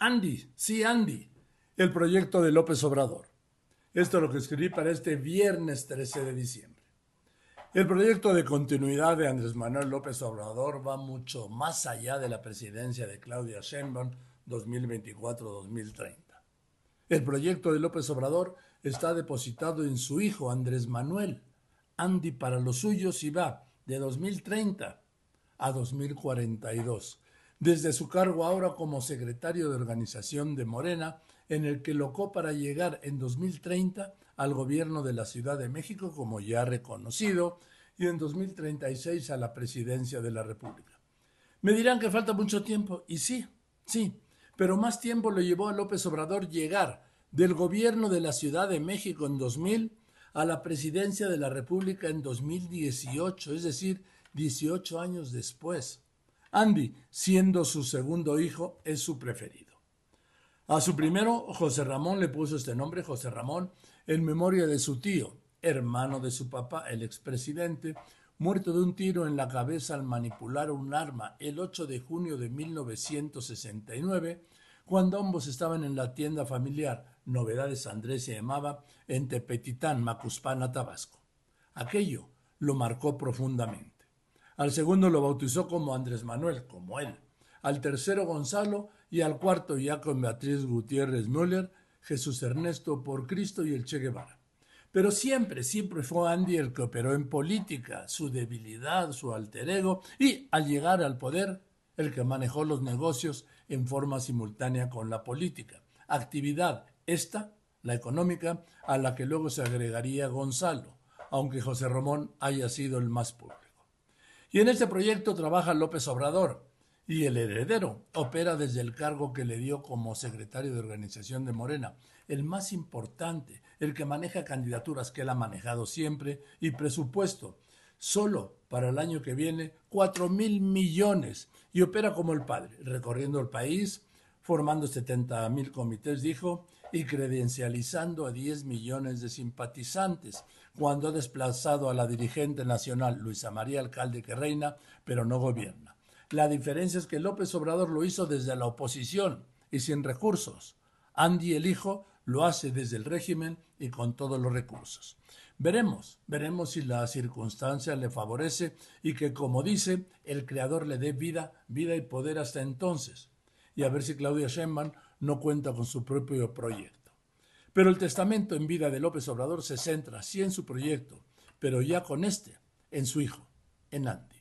Andy, sí Andy, el proyecto de López Obrador. Esto es lo que escribí para este viernes 13 de diciembre. El proyecto de continuidad de Andrés Manuel López Obrador va mucho más allá de la presidencia de Claudia Sheinbaum 2024-2030. El proyecto de López Obrador está depositado en su hijo Andrés Manuel, Andy para los suyos y va de 2030 a 2042 desde su cargo ahora como secretario de organización de Morena, en el que locó para llegar en 2030 al gobierno de la Ciudad de México, como ya reconocido, y en 2036 a la presidencia de la República. Me dirán que falta mucho tiempo, y sí, sí, pero más tiempo lo llevó a López Obrador llegar del gobierno de la Ciudad de México en 2000 a la presidencia de la República en 2018, es decir, 18 años después. Andy, siendo su segundo hijo, es su preferido. A su primero, José Ramón le puso este nombre, José Ramón, en memoria de su tío, hermano de su papá, el expresidente, muerto de un tiro en la cabeza al manipular un arma el 8 de junio de 1969, cuando ambos estaban en la tienda familiar Novedades Andrés y Emaba en Tepetitán, Macuspana, Tabasco. Aquello lo marcó profundamente. Al segundo lo bautizó como Andrés Manuel, como él. Al tercero Gonzalo y al cuarto ya con Beatriz Gutiérrez Müller, Jesús Ernesto por Cristo y el Che Guevara. Pero siempre, siempre fue Andy el que operó en política, su debilidad, su alter ego y, al llegar al poder, el que manejó los negocios en forma simultánea con la política. Actividad esta, la económica, a la que luego se agregaría Gonzalo, aunque José Romón haya sido el más público. Y en este proyecto trabaja López Obrador y el heredero opera desde el cargo que le dio como secretario de organización de Morena, el más importante, el que maneja candidaturas que él ha manejado siempre y presupuesto. Solo para el año que viene, 4 mil millones y opera como el padre, recorriendo el país, formando 70 mil comités, dijo, y credencializando a 10 millones de simpatizantes, cuando ha desplazado a la dirigente nacional Luisa María Alcalde que reina, pero no gobierna. La diferencia es que López Obrador lo hizo desde la oposición y sin recursos. Andy el hijo lo hace desde el régimen y con todos los recursos. Veremos, veremos si la circunstancia le favorece y que, como dice, el Creador le dé vida, vida y poder hasta entonces y a ver si Claudia Sheinbaum no cuenta con su propio proyecto. Pero el testamento en vida de López Obrador se centra sí en su proyecto, pero ya con este, en su hijo, en Andy.